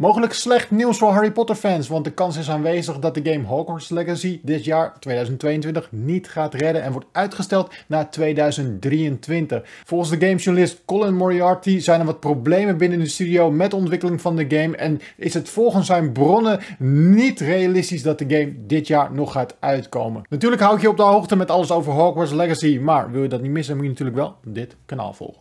Mogelijk slecht nieuws voor Harry Potter fans, want de kans is aanwezig dat de game Hogwarts Legacy dit jaar 2022 niet gaat redden en wordt uitgesteld naar 2023. Volgens de gamesjournalist Colin Moriarty zijn er wat problemen binnen de studio met de ontwikkeling van de game en is het volgens zijn bronnen niet realistisch dat de game dit jaar nog gaat uitkomen. Natuurlijk hou ik je op de hoogte met alles over Hogwarts Legacy, maar wil je dat niet missen, moet je natuurlijk wel dit kanaal volgen.